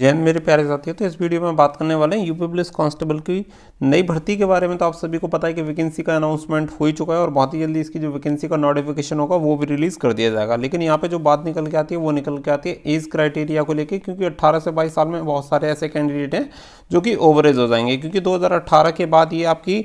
जैन मेरे प्यारे साथियों तो इस वीडियो में बात करने वाले हैं यूपी पुलिस कांस्टेबल की नई भर्ती के बारे में तो आप सभी को पता है कि वैकेंसी का अनाउंसमेंट हो ही चुका है और बहुत ही जल्दी इसकी जो वैकेंसी का नोटिफिकेशन होगा वो भी रिलीज़ कर दिया जाएगा लेकिन यहाँ पे जो बात निकल के आती है वो निकल के आती है एज क्राइटेरिया को लेकर क्योंकि अट्ठारह से बाईस साल में बहुत सारे ऐसे कैंडिडेट हैं जो कि ओवरेज हो जाएंगे क्योंकि दो के बाद ये आपकी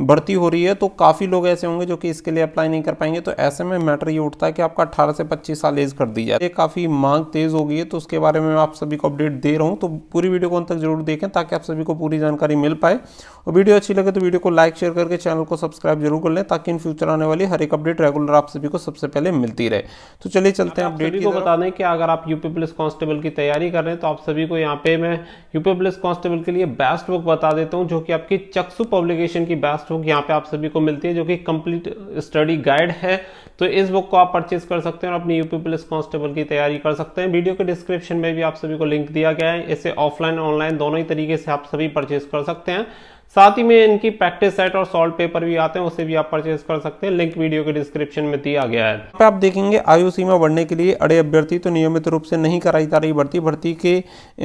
भर्ती हो रही है तो काफ़ी लोग ऐसे होंगे जो कि इसके लिए अप्लाई नहीं कर पाएंगे तो ऐसे में मैटर ये उठता है कि आपका 18 से 25 साल एज कर दी जाए ये काफ़ी मांग तेज़ हो गई है तो उसके बारे में आप सभी को अपडेट दे रहा हूँ तो पूरी वीडियो को अंत तक जरूर देखें ताकि आप सभी को पूरी जानकारी मिल पाए और वीडियो अच्छी लगे तो वीडियो को लाइक शेयर करके चैनल को सब्सक्राइब जरूर कर लें ताकि इन फ्यूचर आने वाली हर एक अपडेट रेगुलर आप सभी को सबसे पहले मिलती रहे तो चलिए चलते हैं अपडेट को बता दें कि अगर आप यूपी पुलिस कांस्टेबल की तैयारी कर रहे हैं तो आप सभी को यहाँ पे मैं यूपी पुलिस कांस्टेबल के लिए बेस्ट बुक बता देता हूँ जो कि आपकी चक्सू पब्लिकेशन की बेस्ट लास्ट बुक यहाँ पे आप सभी को मिलती है जो कि कंप्लीट स्टडी गाइड है तो इस बुक को आप परचेज कर सकते हैं और अपनी यूपी पुलिस कांस्टेबल की तैयारी कर सकते हैं वीडियो के डिस्क्रिप्शन में भी आप सभी को लिंक दिया गया है इसे ऑफलाइन ऑनलाइन दोनों ही तरीके से आप सभी परचेज कर सकते हैं साथ ही में इनकी प्रैक्टिस सेट और सॉल्ट पेपर भी आते हैं उसे भी आप परचेज कर सकते हैं लिंक वीडियो के डिस्क्रिप्शन में दिया गया है आप देखेंगे आयु सीमा बढ़ने के लिए अड़े अभ्यर्थी तो नियमित रूप से नहीं कराई जा रही भर्ती भर्ती के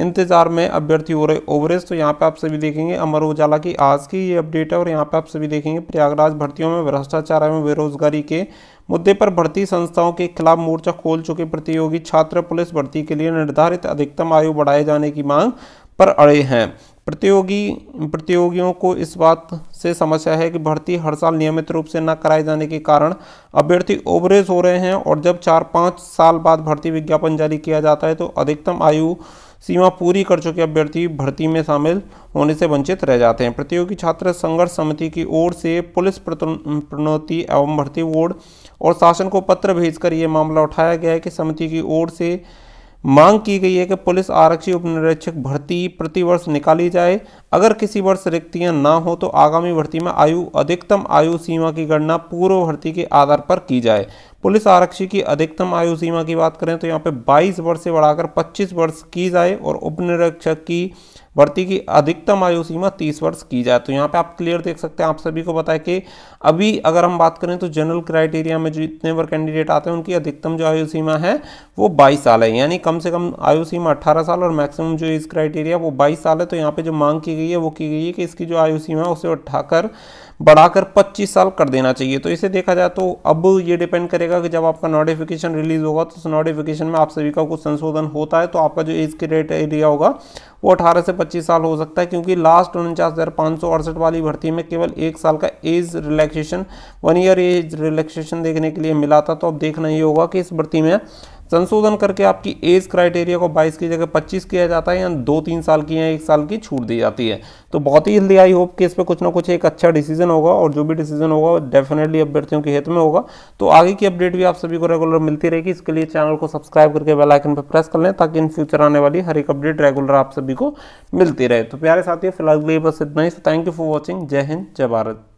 इंतजार में अभ्यर्थी हो रहे ओवरेज तो यहाँ पे आप सभी देखेंगे अमर उजाला की आज की ये अपडेट है और यहाँ पे आप सभी देखेंगे प्रयागराज भर्तियों में भ्रष्टाचार एवं बेरोजगारी के मुद्दे पर भर्ती संस्थाओं के खिलाफ मोर्चा खोल चुके प्रतियोगी छात्र पुलिस भर्ती के लिए निर्धारित अधिकतम आयु बढ़ाए जाने की मांग पर अड़े हैं प्रतियोगी प्रतियोगियों को इस बात से समस्या है कि भर्ती हर साल नियमित रूप से न कराए जाने के कारण अभ्यर्थी ओवरेज हो रहे हैं और जब चार पाँच साल बाद भर्ती विज्ञापन जारी किया जाता है तो अधिकतम आयु सीमा पूरी कर चुके अभ्यर्थी भर्ती में शामिल होने से वंचित रह जाते हैं प्रतियोगी छात्र संघर्ष समिति की ओर से पुलिस प्रणोति एवं भर्ती बोर्ड और शासन को पत्र भेजकर ये मामला उठाया गया है कि समिति की ओर से मांग की गई है कि पुलिस आरक्षी उपनिरीक्षक भर्ती प्रतिवर्ष निकाली जाए अगर किसी वर्ष रिक्तियां ना हो तो आगामी भर्ती में आयु अधिकतम आयु सीमा की गणना पूर्व भर्ती के आधार पर की जाए पुलिस आरक्षी की अधिकतम आयु सीमा की बात करें तो यहाँ पे 22 वर्ष से बढ़ाकर 25 वर्ष की जाए और उपनिरीक्षक की भर्ती की अधिकतम आयु सीमा तीस वर्ष की जाए तो यहाँ पे आप क्लियर देख सकते हैं आप सभी को बताया कि अभी अगर हम बात करें तो जनरल क्राइटेरिया में जो इतने बार कैंडिडेट आते हैं उनकी अधिकतम जो आयु सीमा है वो बाईस साल है यानी कम से कम आयु सीमा अट्ठारह साल और मैक्सिमम जो इस क्राइटेरिया वो बाईस साल है तो यहाँ पर जो मांग की गई है वो की गई है कि इसकी जो आयु सीमा है उसे उठाकर बढ़ाकर 25 साल कर देना चाहिए तो इसे देखा जाए तो अब ये डिपेंड करेगा कि जब आपका नोटिफिकेशन रिलीज होगा तो उस नोटिफिकेशन में आप सभी का कुछ संशोधन होता है तो आपका जो एज क्रेट एरिया होगा वो 18 से 25 साल हो सकता है क्योंकि लास्ट उनचास वाली भर्ती में केवल एक साल का age relaxation one year age relaxation देखने के लिए मिला था तो अब देखना ही होगा कि इस भर्ती में संशोधन करके आपकी एज क्राइटेरिया को 22 की जगह 25 किया जाता है यानी दो तीन साल की या एक साल की छूट दी जाती है तो बहुत ही जल्दी आई होप कि इस पर कुछ ना कुछ एक अच्छा डिसीजन होगा और जो भी डिसीजन होगा डेफिनेटली अभ्यर्थियों के हित में होगा तो आगे की अपडेट भी आप सभी को रेगुलर मिलती रहेगी इसके लिए चैनल को सब्सक्राइब करके बेलाइकन पर प्रेस कर लें ताकि इन फ्यूचर आने वाली हर एक अपडेट रेगुलर आप सभी को मिलती रहे तो प्यारे साथियों फिलहाल के लिए बस इतना ही थैंक यू फॉर वॉचिंग जय हिंद जय भारत